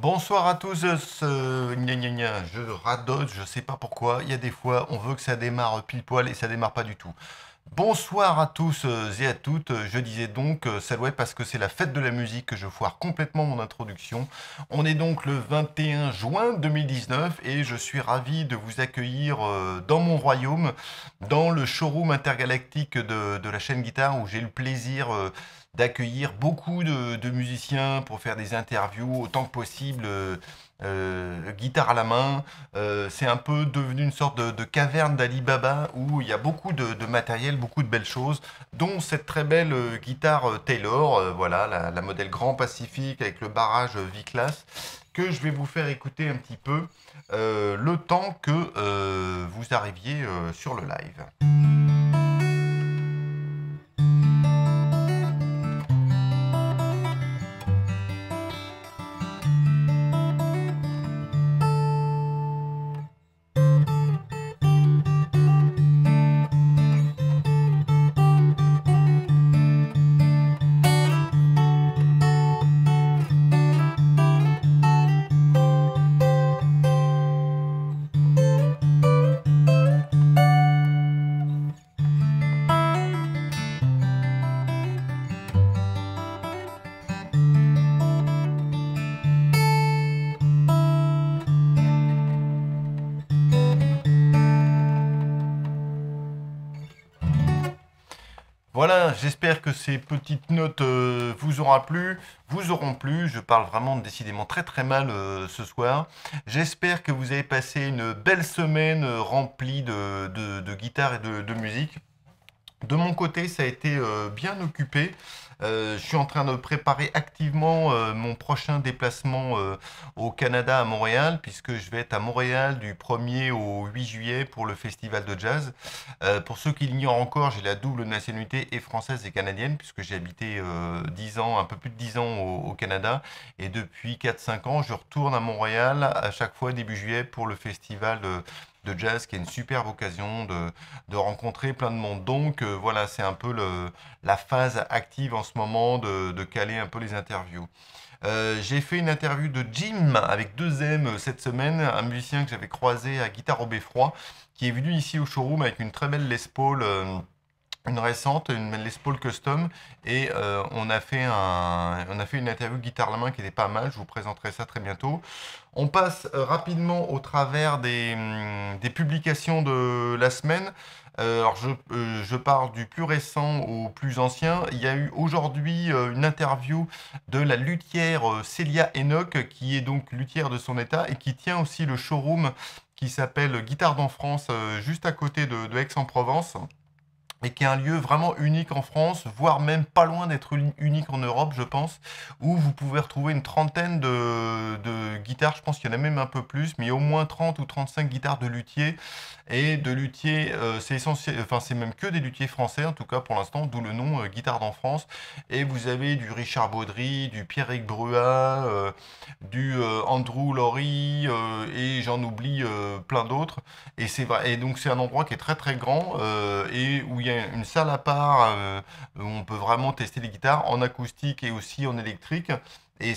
Bonsoir à tous, euh, je radote, je sais pas pourquoi, il y a des fois on veut que ça démarre pile poil et ça démarre pas du tout. Bonsoir à tous euh, et à toutes, euh, je disais donc salut parce que c'est la fête de la musique que je foire complètement mon introduction. On est donc le 21 juin 2019 et je suis ravi de vous accueillir dans mon royaume, dans le showroom intergalactique de, de la chaîne guitare où j'ai le plaisir d'accueillir beaucoup de, musiciens pour faire des interviews autant que possible, euh, euh, guitare à la main. Euh, c'est un peu devenu une sorte de, de caverne d'Alibaba où il y a beaucoup de, matériel, beaucoup de belles choses, dont cette très belle guitare Taylor, voilà, la, modèle Grand Pacifique avec le barrage v que je vais vous faire écouter un petit peu le temps que vous arriviez sur le live. Voilà, j'espère que ces petites notes euh, vous aura plu. Vous auront plu. Je parle vraiment décidément très très mal euh, ce soir. J'espère que vous avez passé une belle semaine euh, remplie de, guitare et de musique. De mon côté, ça a été euh, bien occupé. Euh, je suis en train de préparer activement euh, mon prochain déplacement au Canada à Montréal, puisque je vais être à Montréal du 1er au 8 juillet pour le festival de jazz. pour ceux qui l'ignorent encore, j'ai la double nationalité et française et canadienne, puisque j'ai habité 10 ans, un peu plus de 10 ans au, Canada. Et depuis 4-5 ans, je retourne à Montréal à chaque fois début juillet pour le festival de jazz qui est une superbe occasion de, rencontrer plein de monde. Donc euh, voilà, c'est un peu le, la phase active en ce moment de, caler un peu les interviews. Euh, j'ai fait une interview de Jim avec 2 M cette semaine, un musicien que j'avais croisé à Guitare au Beffroi, qui est venu ici au showroom avec une très belle Les Paul. Euh, une récente, une Les Paul Custom, et euh, on, a fait une interview guitare la main qui était pas mal, je vous présenterai ça très bientôt. On passe euh, rapidement au travers hum, des, publications de la semaine. Euh, alors je, pars du plus récent au plus ancien. Il y a eu aujourd'hui une interview de la luthière Célia Enoch, qui est donc luthière de son état et qui tient aussi le showroom qui s'appelle Guitare d'en France, juste à côté de, de Aix-en-Provence et qui est un lieu vraiment unique en France, voire même pas loin d'être unique en Europe, je pense, où vous pouvez retrouver une trentaine de, guitares, je pense qu'il y en a même un peu plus, mais au moins 30 ou 35 guitares de luthiers. Et de luthiers, euh, c'est essentiel, enfin c'est même que des luthiers français, en tout cas pour l'instant, d'où le nom euh, Guitare d'en France. Et vous avez du Richard Baudry, du Pierrick Bruat, euh, du Andrew Laurie, et j'en oublie plein d'autres. Et, c'est, donc c'est un endroit qui est très très grand, et où il y une salle à part euh, où on peut vraiment tester les guitares en acoustique et aussi en électrique. Et,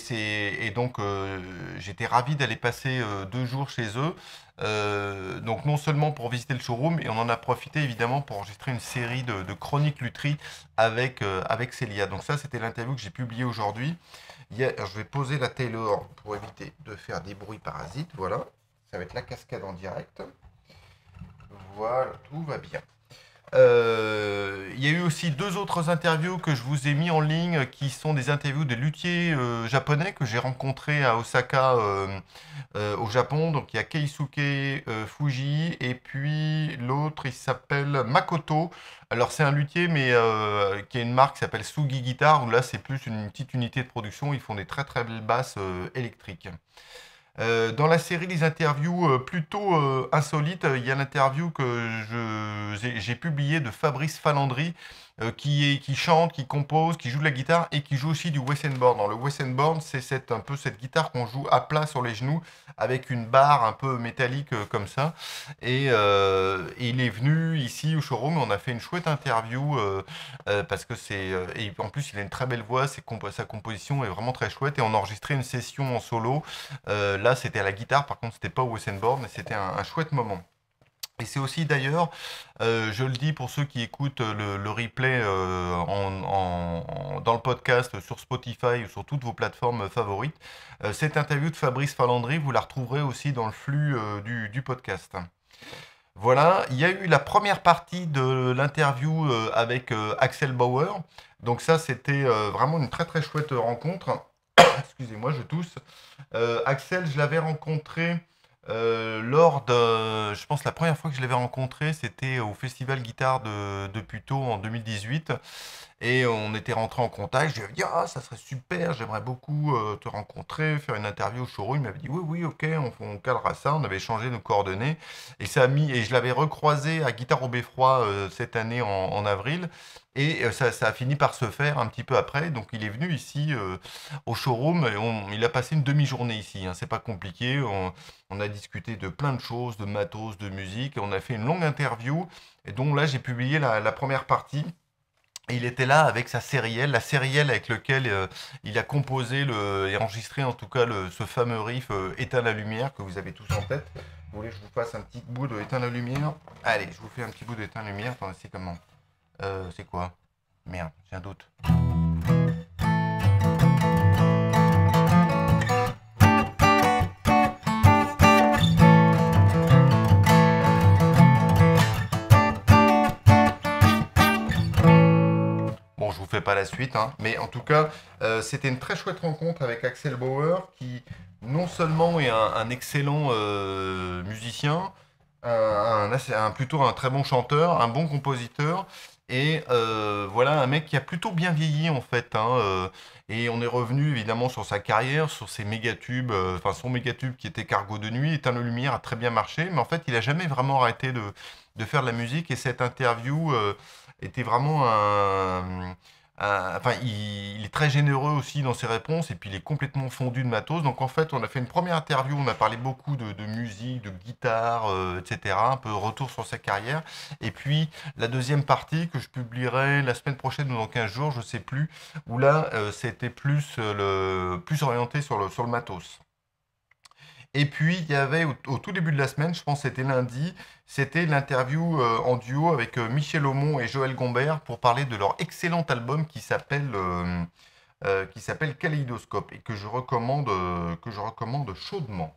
et donc euh, j'étais ravi d'aller passer euh, deux jours chez eux. donc non seulement pour visiter le showroom, et on en a profité évidemment pour enregistrer une série de, chroniques lutherie avec, avec Célia. Donc ça c'était l'interview que j'ai publié aujourd'hui. je vais poser la Taylor pour éviter de faire des bruits parasites. Voilà, ça va être la cascade en direct. Voilà, tout va bien. Euh, il y a eu aussi deux autres interviews que je vous ai mis en ligne qui sont des interviews de luthiers euh, japonais que j'ai rencontrés à Osaka euh, au Japon. Donc il y a Keisuke Fuji et puis l'autre il s'appelle Makoto. Alors c'est un luthier mais qui a une marque qui s'appelle Sugi Guitar où là c'est plus une petite unité de production. Ils font des très très belles basses électriques. Euh, dans la série des interviews euh, plutôt euh, insolites, il y a l'interview que j'ai publiée de Fabrice Falandry, euh, qui, qui chante, qui compose, qui joue de la guitare et qui joue aussi du Wessenborn. Dans le Wessenborn, c'est un peu cette guitare qu'on joue à plat sur les genoux avec une barre un peu métallique euh, comme ça. Et, euh, il est venu ici au showroom, on a fait une chouette interview parce que c'est. en plus, il a une très belle voix, sa composition est vraiment très chouette et on a enregistré une session en solo. là, c'était à la guitare, par contre, c'était pas au Wessenborn, mais c'était un chouette moment. Et c'est aussi d'ailleurs, euh, je le dis pour ceux qui écoutent euh, le, replay euh, dans le podcast sur Spotify ou sur toutes vos plateformes favorites, cette interview de Fabrice Falandry, vous la retrouverez aussi dans le flux du, du, podcast. Voilà, il y a eu la première partie de l'interview avec Axel Bauer. Donc ça, c'était vraiment une très très chouette rencontre. Excusez-moi, je tousse. Axel, je l'avais rencontré euh, lors de, je pense la première fois que je l'avais rencontré, c'était au festival guitare de, de en 2018. Et on était rentré en contact. Je lui ai dit Ah, ça serait super, j'aimerais beaucoup euh, te rencontrer, faire une interview au showroom. Il m'avait dit Oui, oui, ok, on, calera ça. On avait changé nos coordonnées. Et, ça a mis, et je l'avais recroisé à Guitare au Beffroi euh, cette année en, avril. Et euh, ça, a fini par se faire un petit peu après. Donc il est venu ici au showroom. Et il a passé une demi-journée ici. Hein. C'est pas compliqué. On, a discuté de plein de choses, de matos, de musique. on a fait une longue interview. Et donc là, j'ai publié la, la première partie il était là avec sa sérielle, la sérielle avec laquelle euh, il a composé le, et enregistré en tout cas ce fameux riff euh, Éteins la lumière que vous avez tous en tête. Vous voulez que je vous fasse un petit bout de éteint la lumière Allez, je vous fais un petit bout d'Éteins la lumière. Attendez, c'est comment euh, C'est quoi Merde, j'ai un doute. pas la suite, hein. mais en tout cas, euh, c'était une très chouette rencontre avec Axel Bauer, qui non seulement est un, excellent euh, musicien, un, plutôt un très bon chanteur, un bon compositeur, et euh, voilà un mec qui a plutôt bien vieilli en fait. Hein, et on est revenu évidemment sur sa carrière, sur ses méga tubes, enfin son méga tube qui était Cargo de nuit, Éteint le lumière a très bien marché, mais en fait il a jamais vraiment arrêté de, de faire de la musique. Et cette interview était vraiment un enfin, il, est très généreux aussi dans ses réponses et puis il est complètement fondu de matos. Donc en fait, on a fait une première interview, on a parlé beaucoup de, musique, de guitare, euh, etc. Un peu retour sur sa carrière. Et puis la deuxième partie que je publierai la semaine prochaine ou dans 15 jours, je ne sais plus, où là, euh, c'était plus, euh, le, plus orienté sur le, sur le matos. Et puis, il y avait au, tout début de la semaine, je pense que c'était lundi, c'était l'interview euh, en duo avec euh, Michel Aumont et Joël Gombert pour parler de leur excellent album qui s'appelle. Euh, qui Kaleidoscope et que je recommande, que je recommande chaudement.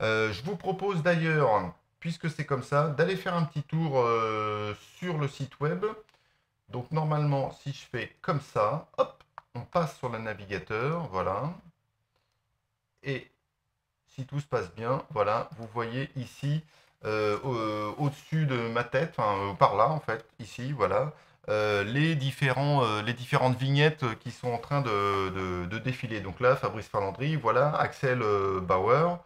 je vous propose d'ailleurs, puisque c'est comme ça, d'aller faire un petit tour sur le site web. Donc normalement, si je fais comme ça, hop, on passe sur le navigateur, voilà. Et si tout se passe bien, voilà, vous voyez ici, euh, euh, au-dessus de ma tête, euh, par là en fait, ici, voilà, les, différents, les différentes vignettes qui sont en train de, défiler. Donc là, Fabrice Falandry, voilà, Axel Bauer.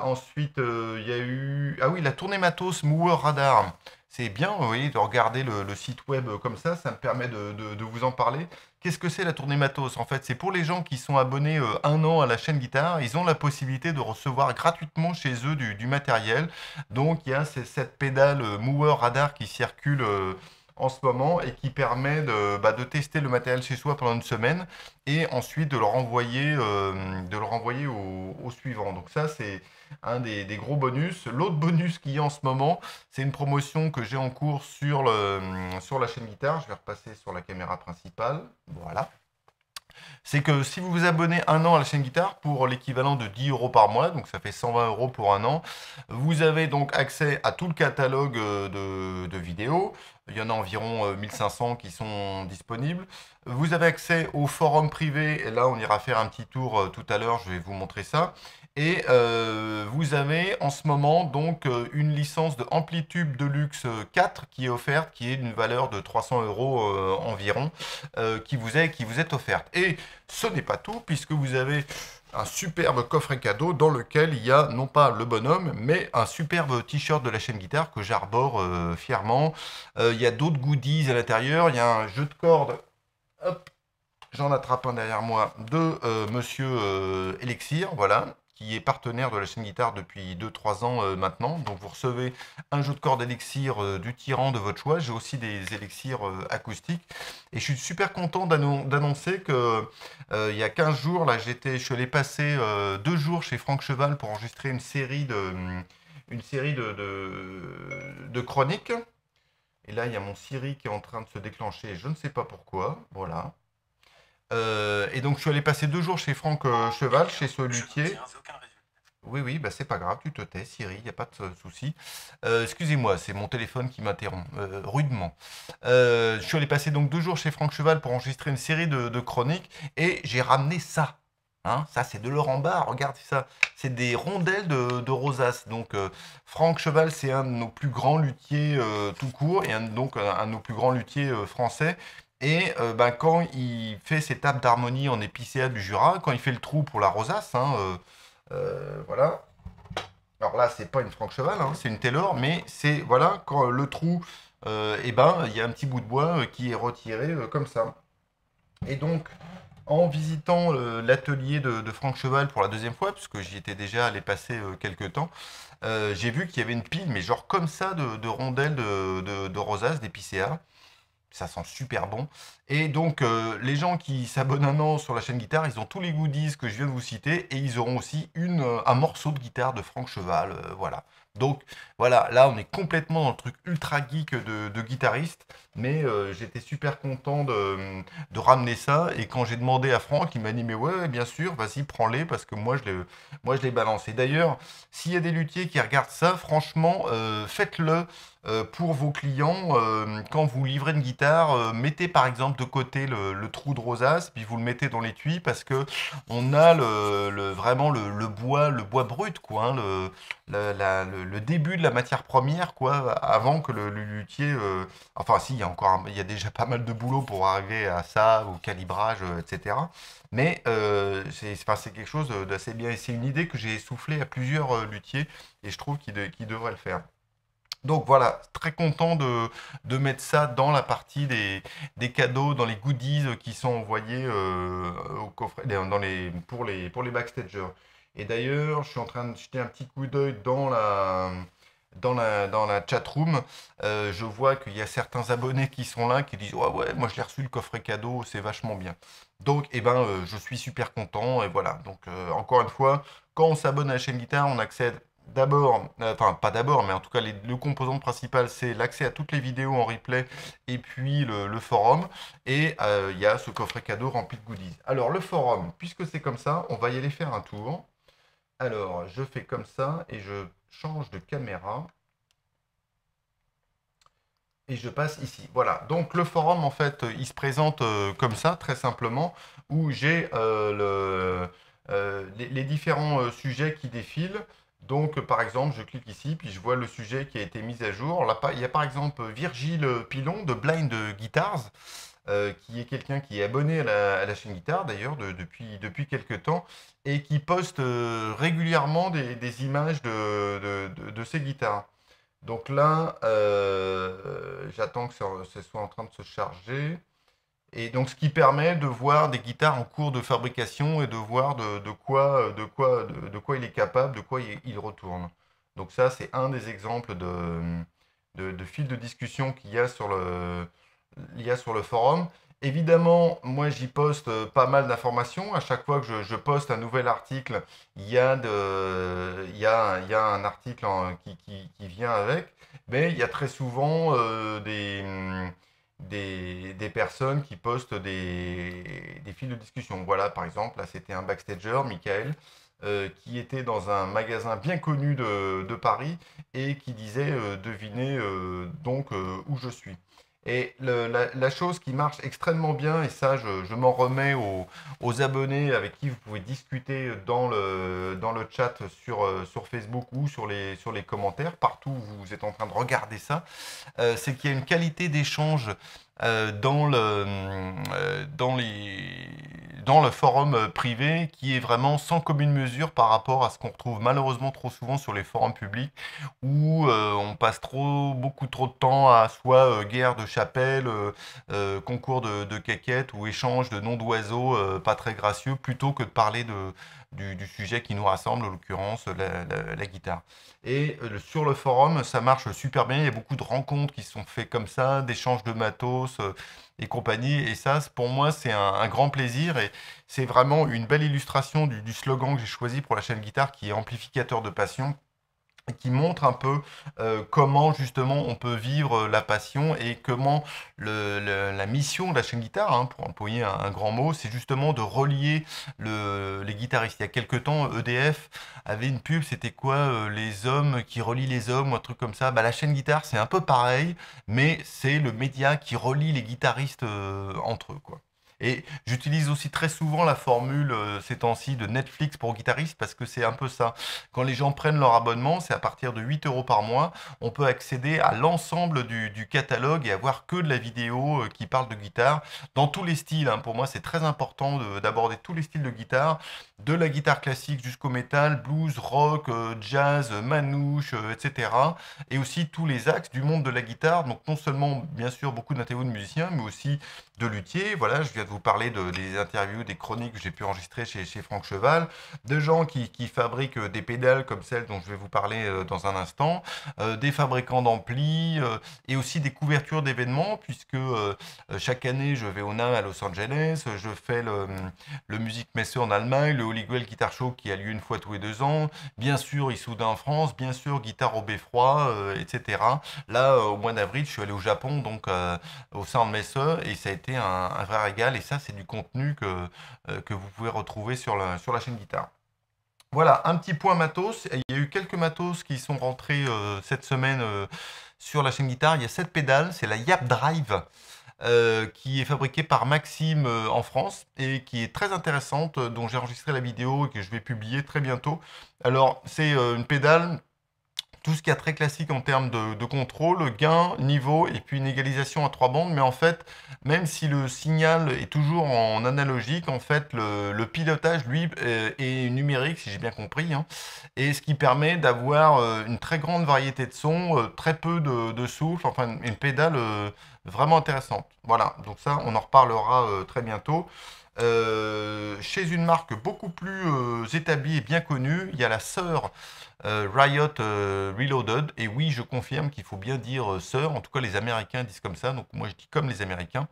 ensuite, il y a eu... Ah oui, la tournée matos Moore Radar. C'est bien, vous voyez, de regarder le, site web comme ça, ça me permet de, de vous en parler. Qu'est-ce que c'est la tournée matos En fait, c'est pour les gens qui sont abonnés euh, un an à la chaîne guitare. Ils ont la possibilité de recevoir gratuitement chez eux du, matériel. Donc, il y a cette pédale euh, Mooer radar qui circule. Euh, en ce moment et qui permet bah, de, tester le matériel chez soi pendant une semaine et ensuite de le renvoyer, euh, de le renvoyer au, suivant. Donc ça, c'est un des, gros bonus. L'autre bonus qu'il y a en ce moment, c'est une promotion que j'ai en cours sur, sur la chaîne guitare. Je vais repasser sur la caméra principale. Voilà c'est que si vous vous abonnez un an à la chaîne guitare pour l'équivalent de 10 euros par mois, donc ça fait 120 euros pour un an, vous avez donc accès à tout le catalogue euh, de, de vidéos. Il y en a environ 1500 euh, qui sont disponibles. Vous avez accès au forum privé, et là on ira faire un petit tour euh, tout à l'heure, je vais vous montrer ça. Et euh, vous avez en ce moment donc euh, une licence de Amplitude Deluxe 4 euh, qui est offerte, qui est d'une valeur de 300 euros environ, qui, vous est, qui vous est offerte. Et ce n'est pas tout, puisque vous avez un superbe coffret cadeau dans lequel il y a non pas le bonhomme, mais un superbe t-shirt de la chaîne guitare que j'arbore fièrement. il y a d'autres goodies à l'intérieur, il y a un jeu de cordes. Hop, j'en attrape un derrière moi de Monsieur Elixir, voilà qui est partenaire de la chaîne guitare depuis 2-3 ans euh, maintenant. Donc vous recevez un jeu de cordes d'élixir euh, du tyran de votre choix. J'ai aussi des élixirs euh, acoustiques. Et je suis super content d'annoncer que il y a 15 jours, là j'étais, je suis allé passer deux jours chez Franck Cheval pour enregistrer une série de, une série de, de, de chroniques. Et là, il y a mon Siri qui est en train de se déclencher, je ne sais pas pourquoi. Voilà. Euh, et donc, je suis allé passer deux jours chez Franck euh, Cheval, chez ce luthier. Oui, oui, bah, c'est pas grave, tu te tais, Siri, il n'y a pas de euh, souci. Excusez-moi, c'est mon téléphone qui m'interrompt rudement. je suis allé passer donc deux jours chez Franck Cheval pour enregistrer une série de, chroniques et j'ai ramené ça. Hein, ça, c'est de l'or en bas, regarde ça. C'est des rondelles de, de Donc, Franck Cheval, c'est un de nos plus grands luthiers tout court et un, donc un, de nos plus grands luthiers français et euh, ben, quand il fait ses tables d'harmonie en épicéa du Jura, quand il fait le trou pour la rosace, hein, euh, euh, voilà. Alors là, c'est pas une Franck Cheval, hein, c'est une Taylor, mais c'est voilà quand le trou, et eh ben il y a un petit bout de bois qui est retiré comme ça. Et donc, en visitant l'atelier de, Franck Cheval pour la deuxième fois, puisque j'y étais déjà allé passer quelques temps, j'ai vu qu'il y avait une pile, mais genre comme ça, de, rondelles de, de, de ça sent super bon. Et donc, euh, les gens qui s'abonnent un an sur la chaîne guitare, ils ont tous les goodies que je viens de vous citer et ils auront aussi une, euh, un morceau de guitare de Franck Cheval. Euh, voilà. Donc, voilà, là, on est complètement dans le truc ultra geek de guitariste. Mais euh, j'étais super content de, ramener ça. Et quand j'ai demandé à Franck, il m'a dit Mais ouais, bien sûr, vas-y, prends-les, parce que moi, je les balance. Et d'ailleurs, s'il y a des luthiers qui regardent ça, franchement, euh, faites-le euh, pour vos clients. quand vous livrez une guitare, mettez par exemple de côté le, trou de rosace, puis vous le mettez dans l'étui, parce que on a le, vraiment le, bois le bois brut, quoi, hein, le, le, début de la matière première, quoi, avant que le, luthier. enfin, si, il y a déjà pas mal de boulot pour arriver à ça, au calibrage, euh, etc. Mais euh, c'est quelque chose d'assez bien. Et c'est une idée que j'ai soufflée à plusieurs euh, luthiers et je trouve qu'ils devraient le faire. Donc voilà, très content de, mettre ça dans la partie des, des cadeaux, dans les goodies qui sont envoyés au coffret, dans les, pour, les, pour les backstagers. Et d'ailleurs, je suis en train de jeter un petit coup d'œil dans la, dans la, dans la chatroom. Euh, je vois qu'il y a certains abonnés qui sont là, qui disent Ouais, ouais, moi je l'ai reçu le coffret cadeau, c'est vachement bien. Donc, et eh ben, euh, je suis super content. Et voilà. Donc, euh, encore une fois, quand on s'abonne à la chaîne Guitare, on accède d'abord, enfin, pas d'abord, mais en tout cas, les, le composant principal, c'est l'accès à toutes les vidéos en replay et puis le forum. Et il y a ce coffret cadeau rempli de goodies. Alors, le forum, puisque c'est comme ça, on va y aller faire un tour. Alors, je fais comme ça et je change de caméra. Et je passe ici. Voilà. Donc le forum, en fait, euh, il se présente euh, comme ça, très simplement, où j'ai euh, le, les, différents sujets qui défilent. Donc, par exemple, je clique ici, puis je vois le sujet qui a été mis à jour. Là, il y a par exemple Virgile Pilon de Blind Guitars. Euh, qui est quelqu'un qui est abonné à la, chaîne Guitare d'ailleurs depuis, depuis quelques temps et qui poste euh, régulièrement des, images de, de, ses guitares. Donc là, euh, j'attends que ce soit en train de se charger. Et donc, ce qui permet de voir des guitares en cours de fabrication et de voir de, quoi, de, quoi, de, quoi il est capable, de quoi il, il retourne. Donc ça, c'est un des exemples de, de, fil de discussion qu'il y a sur le, il y a sur le forum. Évidemment, moi j'y poste euh, pas mal d'informations. À chaque fois que je, poste un nouvel article, il y a, de, il y a, il y a un article qui, qui, vient avec. Mais il y a très souvent euh, des, des, des, personnes qui postent des, des, fils de discussion. Voilà, par exemple, là c'était un backstager, Michael, euh, qui était dans un magasin bien connu de, de Paris et qui disait Devinez donc où je suis. Et la, chose qui marche extrêmement bien, et ça je, m'en remets aux, abonnés avec qui vous pouvez discuter dans le, dans le chat sur, euh, sur Facebook ou sur les, sur les commentaires, partout où vous êtes en train de regarder ça, euh, c'est qu'il y a une qualité d'échange euh, dans, le, euh, dans, les, dans le forum euh, privé qui est vraiment sans commune mesure par rapport à ce qu'on retrouve malheureusement trop souvent sur les forums publics où on passe trop beaucoup trop de temps à soit guerre de chapelle, concours de, de, caquettes ou échange de noms d'oiseaux pas très gracieux plutôt que de parler de, du, sujet qui nous rassemble, en l'occurrence la, guitare. Et euh, sur le forum, ça marche super bien. Il y a beaucoup de rencontres qui sont faites comme ça, d'échanges de matos euh, et compagnie. Et ça, pour moi, c'est un, grand plaisir. Et c'est vraiment une belle illustration du slogan que j'ai choisi pour la chaîne guitare, qui est amplificateur de passion qui montre un peu euh, comment justement on peut vivre euh, la passion et comment le, la mission de la chaîne guitare, hein, pour employer un, grand mot, c'est justement de relier les guitaristes. Il y a quelques temps, EDF avait une pub, c'était quoi euh, Les hommes qui relient les hommes un truc comme ça. Bah, la chaîne guitare, c'est un peu pareil, mais c'est le média qui relie les guitaristes entre eux. Quoi. Et j'utilise aussi très souvent la formule euh, ces temps-ci de Netflix pour guitaristes parce que c'est un peu ça. Quand les gens prennent leur abonnement, c'est à partir de 8 euros par mois, on peut accéder à l'ensemble du, catalogue et avoir que de la vidéo euh, qui parle de guitare dans tous les styles. Hein. Pour moi, c'est très important d'aborder tous les styles de guitare, de la guitare classique jusqu'au métal, blues, rock, euh, jazz, manouche, etc. Et aussi tous les axes du monde de la guitare. Donc non seulement, bien sûr, beaucoup d'interviews de musiciens, mais aussi de luthiers. Voilà, je viens de vous vous parler de, des interviews, des chroniques que j'ai pu enregistrer chez, chez Franck Cheval, de gens qui, qui, fabriquent euh, des pédales comme celle dont je vais vous parler euh, dans un instant, euh, des fabricants d'amplis et aussi des couvertures d'événements, puisque chaque année je vais au NAM à Los Angeles, je fais le, le Music Messe en Allemagne, le Holy Guitar Show qui a lieu une fois tous les deux ans, bien sûr Issoudun en France, bien sûr Guitare au Beffroi, etc. Là, au mois d'avril, je suis allé au Japon, donc au sein de Messe, et ça a été un, un vrai régal ça, c'est du contenu que, euh, que vous pouvez retrouver sur la, sur la chaîne Guitare. Voilà, un petit point matos. Il y a eu quelques matos qui sont rentrés euh, cette semaine euh, sur la chaîne guitare. Il y a cette pédale, c'est la Yap Drive. qui est fabriquée par Maxime en France et qui est très intéressante, dont j'ai enregistré la vidéo et que je vais publier très bientôt. Alors, c'est une pédale tout ce qui est très classique en termes de, contrôle, gain, niveau et puis une égalisation à trois bandes. Mais en fait, même si le signal est toujours en analogique, en fait, le, pilotage, lui, est, numérique, si j'ai bien compris. Hein, et ce qui permet d'avoir euh, une très grande variété de sons, euh, très peu de souffle, enfin une pédale euh, vraiment intéressante. Voilà, donc ça, on en reparlera très bientôt. Euh, chez une marque beaucoup plus euh, établie et bien connue, il y a la sœur euh, Riot Reloaded. Et oui, je confirme qu'il faut bien dire sœur. En tout cas, les Américains disent comme ça. Donc moi, je dis comme les Américains.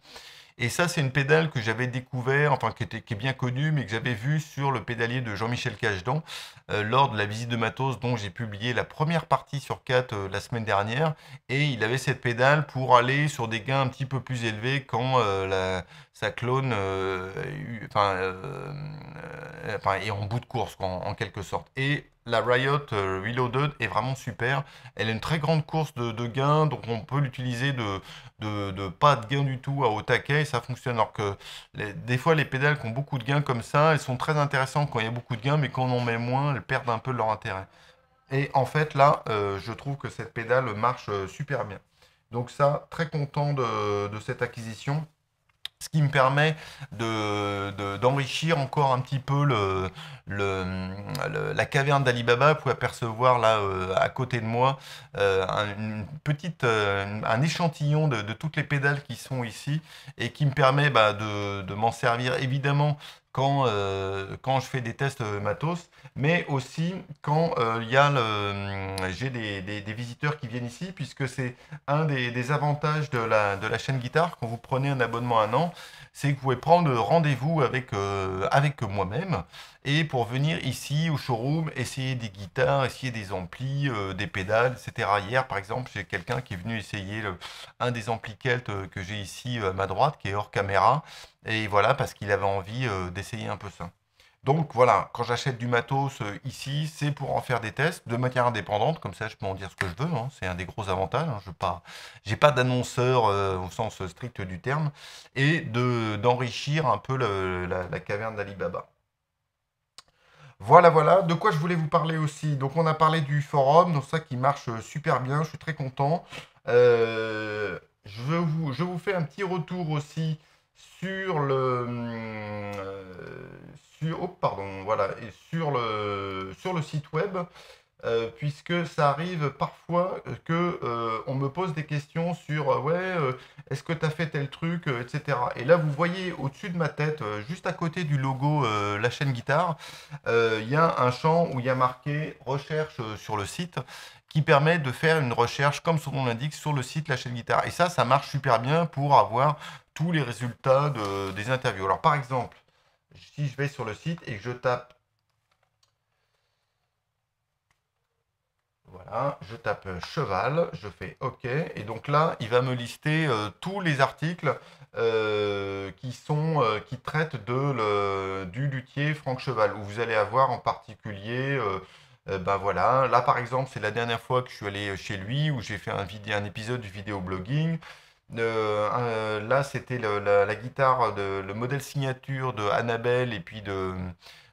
Et ça, c'est une pédale que j'avais découvert, enfin qui, était, est bien connue, mais que j'avais vue sur le pédalier de Jean-Michel Cagedan lors de la visite de Matos, dont j'ai publié la première partie sur 4 la semaine dernière. Et il avait cette pédale pour aller sur des gains un petit peu plus élevés quand la ça clone euh, euh, euh, enfin, et en bout de course en, quelque sorte. Et la Riot Reloaded est vraiment super. Elle a une très grande course de, de gain, donc on peut l'utiliser de, de, pas de gain du tout à haut taquet et ça fonctionne. Alors que des fois les pédales qui ont beaucoup de gains comme ça, elles sont très intéressantes quand il y a beaucoup de gains, mais quand on en met moins, elles perdent un peu leur intérêt. Et en fait là, je trouve que cette pédale marche super bien. Donc ça, très content de, de cette acquisition ce qui me permet d'enrichir de, d'enrichir encore un petit peu la caverne d'Alibaba. Vous pouvez apercevoir là euh, à côté de moi euh, un, euh, un échantillon de, toutes les pédales qui sont ici et qui me permet bah, de, m'en servir évidemment euh, quand, je fais des tests euh, matos, mais aussi quand euh, hum, j'ai des, des, visiteurs qui viennent ici, puisque c'est un des, avantages de la, chaîne guitare. Quand vous prenez un abonnement à un an, c'est que vous pouvez prendre rendez-vous avec moi-même et pour venir ici au showroom, essayer des guitares, essayer des amplis, euh, des pédales, etc. Hier, par exemple, j'ai quelqu'un qui est venu essayer un des amplis Kelt euh, que j'ai ici euh, à ma droite, qui est hors caméra, et voilà, parce qu'il avait envie d'essayer un peu ça. Donc voilà, quand j'achète du matos ici, c'est pour en faire des tests de manière indépendante, comme ça je peux en dire ce que je veux, hein. c'est un des gros avantages, hein. je n'ai pas, pas d'annonceur au sens strict du terme, et d'enrichir un peu la, la, caverne d'Alibaba. Voilà, voilà. De quoi je voulais vous parler aussi. Donc, on a parlé du forum, donc ça qui marche euh, super bien. Je suis très content. Euh, je, vous, je vous fais un petit retour aussi sur le. Euh, sur, oh, pardon. Voilà. Et sur le, sur le site web. Euh, puisque ça arrive parfois que euh, on me pose des questions sur euh, ouais est-ce que tu as fait tel truc etc et là vous voyez au-dessus de ma tête juste à côté du logo la chaîne guitare il y a un champ où il y a marqué recherche sur le site qui permet de faire une recherche comme son nom l'indique sur le site la chaîne guitare et ça ça marche super bien pour avoir tous les résultats des interviews alors par exemple si je vais sur le site et que je tape Voilà, je tape cheval, je fais OK, et donc là, il va me lister euh, tous les articles euh, qui, sont, euh, qui traitent de, du luthier Franck Cheval, où vous allez avoir en particulier, ben voilà, là par exemple, c'est la dernière fois que je suis allé chez lui, où j'ai fait un, un, épisode du vidéo blogging. là, c'était la, la, guitare, de, le modèle signature de Annabelle et puis de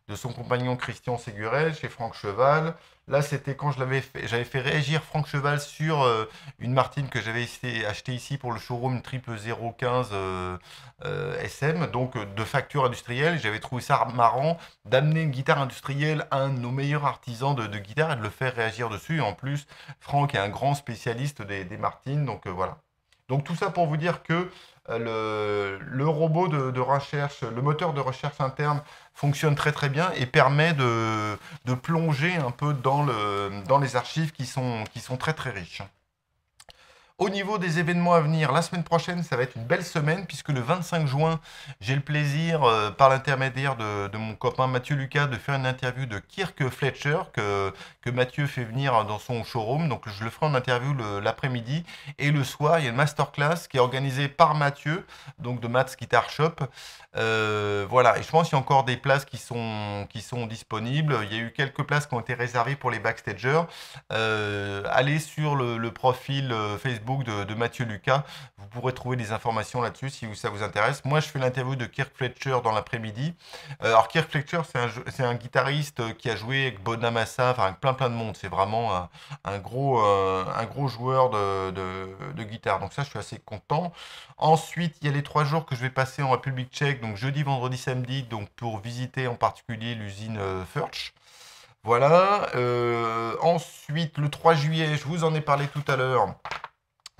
de son compagnon Christian Segurel chez Franck Cheval. Là, c'était quand je l'avais fait, j'avais fait réagir Franck Cheval sur euh, une Martine que j'avais achetée ici pour le showroom triple 015 euh, euh, SM, donc de facture industrielle. J'avais trouvé ça marrant d'amener une guitare industrielle à un de nos meilleurs artisans de, guitare et de le faire réagir dessus. en plus, Franck est un grand spécialiste des, des Martines, donc voilà. Donc tout ça pour vous dire que le, robot de recherche, le moteur de recherche interne fonctionne très très bien et permet de, plonger un peu dans, le, dans les archives qui sont, qui sont très très riches. Au niveau des événements à venir, la semaine prochaine, ça va être une belle semaine puisque le 25 juin, j'ai le plaisir, euh, par l'intermédiaire de, mon copain Mathieu Lucas, de faire une interview de Kirk Fletcher, que, Mathieu fait venir dans son showroom. Donc je le ferai en interview l'après-midi. Et le soir, il y a une masterclass qui est organisée par Mathieu, donc de Maths Guitar Shop. Euh, voilà, et je pense qu'il y a encore des places qui sont, qui sont disponibles. Il y a eu quelques places qui ont été réservées pour les backstagers. Euh, allez sur le, profil euh, Facebook de, Mathieu Lucas. Vous pourrez trouver des informations là-dessus si ça vous intéresse. Moi, je fais l'interview de Kirk Fletcher dans l'après-midi. Alors, Kirk Fletcher, c'est un, un, guitariste qui a joué avec Bonamassa, enfin, avec plein, de monde. C'est vraiment euh, un, gros, euh, un gros joueur de, guitare. Donc ça, je suis assez content. Ensuite, il y a les trois jours que je vais passer en République tchèque, donc jeudi, vendredi, samedi, donc pour visiter en particulier l'usine euh, Furch. Voilà. ensuite, le 3 juillet, je vous en ai parlé tout à l'heure.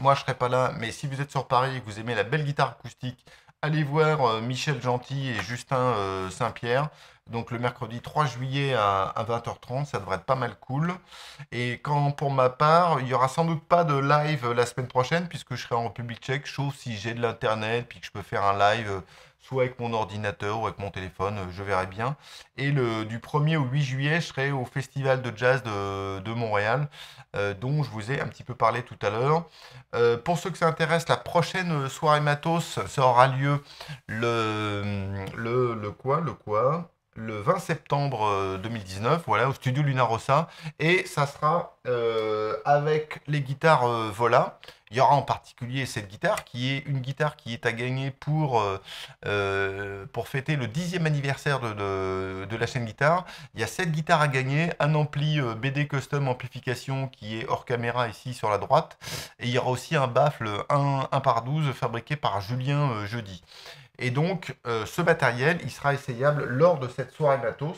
Moi, je serai pas là, mais si vous êtes sur Paris et que vous aimez la belle guitare acoustique, allez voir Michel Gentil et Justin Saint-Pierre. Donc le mercredi 3 juillet à, 20h30, ça devrait être pas mal cool. Et quand pour ma part, il y aura sans doute pas de live la semaine prochaine puisque je serai en République tchèque, sauf si j'ai de l'internet puis que je peux faire un live euh, soit avec mon ordinateur ou avec mon téléphone, euh, je verrai bien. Et le, du 1er au 8 juillet, je serai au Festival de Jazz de, Montréal, euh, dont je vous ai un petit peu parlé tout à l'heure. pour ceux que ça intéresse, la prochaine soirée matos, ça aura lieu le quoi Le quoi le 20 septembre 2019, euh, voilà, au studio Lunarossa. Et ça sera euh, avec les guitares euh, Vola. Il y aura en particulier cette guitare qui est une guitare qui est à gagner pour, pour fêter le dixième anniversaire de, la chaîne guitare. Il y a cette guitare à gagner, un ampli BD Custom Amplification qui est hors caméra ici sur la droite. Et il y aura aussi un baffle 1, 1 par 12 fabriqué par Julien Jeudi. Et donc, euh, ce matériel, il sera essayable lors de cette soirée matos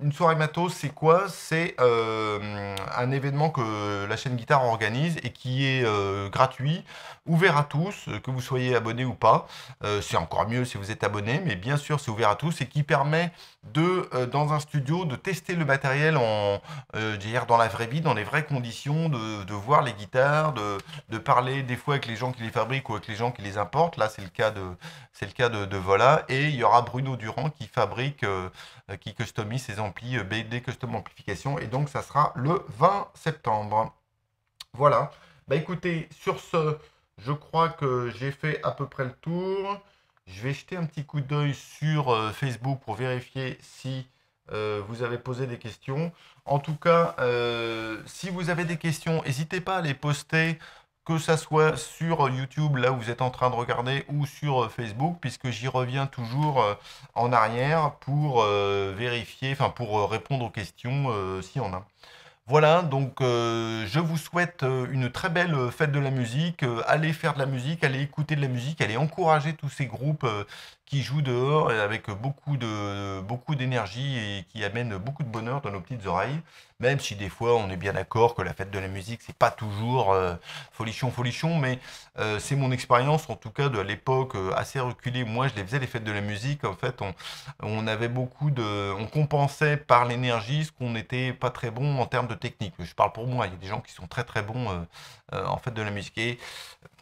une soirée matos, c'est quoi C'est euh, un événement que la chaîne Guitare organise et qui est euh, gratuit, ouvert à tous, euh, que vous soyez abonné ou pas. c'est encore mieux si vous êtes abonné, mais bien sûr, c'est ouvert à tous et qui permet de, dans un studio, de tester le matériel en, dans la vraie vie, dans les vraies conditions, de, voir les guitares, de, de, parler des fois avec les gens qui les fabriquent ou avec les gens qui les importent. Là, c'est le cas de, c'est le cas de, de Vola. Et il y aura Bruno Durand qui fabrique euh, qui customise ses amplis euh, BD Custom Amplification. Et donc, ça sera le 20 septembre. Voilà. Bah écoutez, sur ce, je crois que j'ai fait à peu près le tour. Je vais jeter un petit coup d'œil sur euh, Facebook pour vérifier si vous avez posé des questions. En tout cas, si vous avez des questions, n'hésitez pas à les poster que ça soit sur YouTube, là où vous êtes en train de regarder, ou sur euh, Facebook, puisque j'y reviens toujours euh, en arrière pour euh, vérifier, enfin pour répondre aux questions s'il y en a. Voilà, donc je vous souhaite une très belle fête de la musique. allez faire de la musique, allez écouter de la musique, allez encourager tous ces groupes qui joue dehors et avec beaucoup de beaucoup d'énergie et qui amène beaucoup de bonheur dans nos petites oreilles. Même si des fois on est bien d'accord que la fête de la musique c'est pas toujours euh, folichon folichon, mais euh, c'est mon expérience en tout cas de l'époque euh, assez reculée. Moi je les faisais les fêtes de la musique. En fait on, avait beaucoup de, on compensait par l'énergie ce qu'on n'était pas très bon en termes de technique. Je parle pour moi. Il y a des gens qui sont très très bons en fait de la musique. Et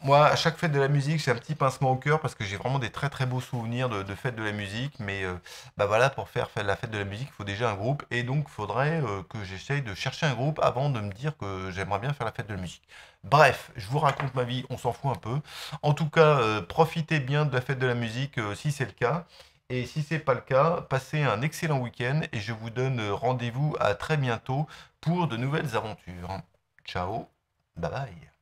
moi, à chaque fête de la musique, j'ai un petit pincement au cœur parce que j'ai vraiment des très très beaux souvenirs de, fête fêtes de la musique. Mais euh, bah voilà, pour faire, la fête de la musique, il faut déjà un groupe. Et donc, il faudrait euh, que j'essaye de chercher un groupe avant de me dire que j'aimerais bien faire la fête de la musique. Bref, je vous raconte ma vie, on s'en fout un peu. En tout cas, euh, profitez bien de la fête de la musique si c'est le cas. Et si ce n'est pas le cas, passez un excellent week-end et je vous donne rendez-vous à très bientôt pour de nouvelles aventures. Ciao, bye bye.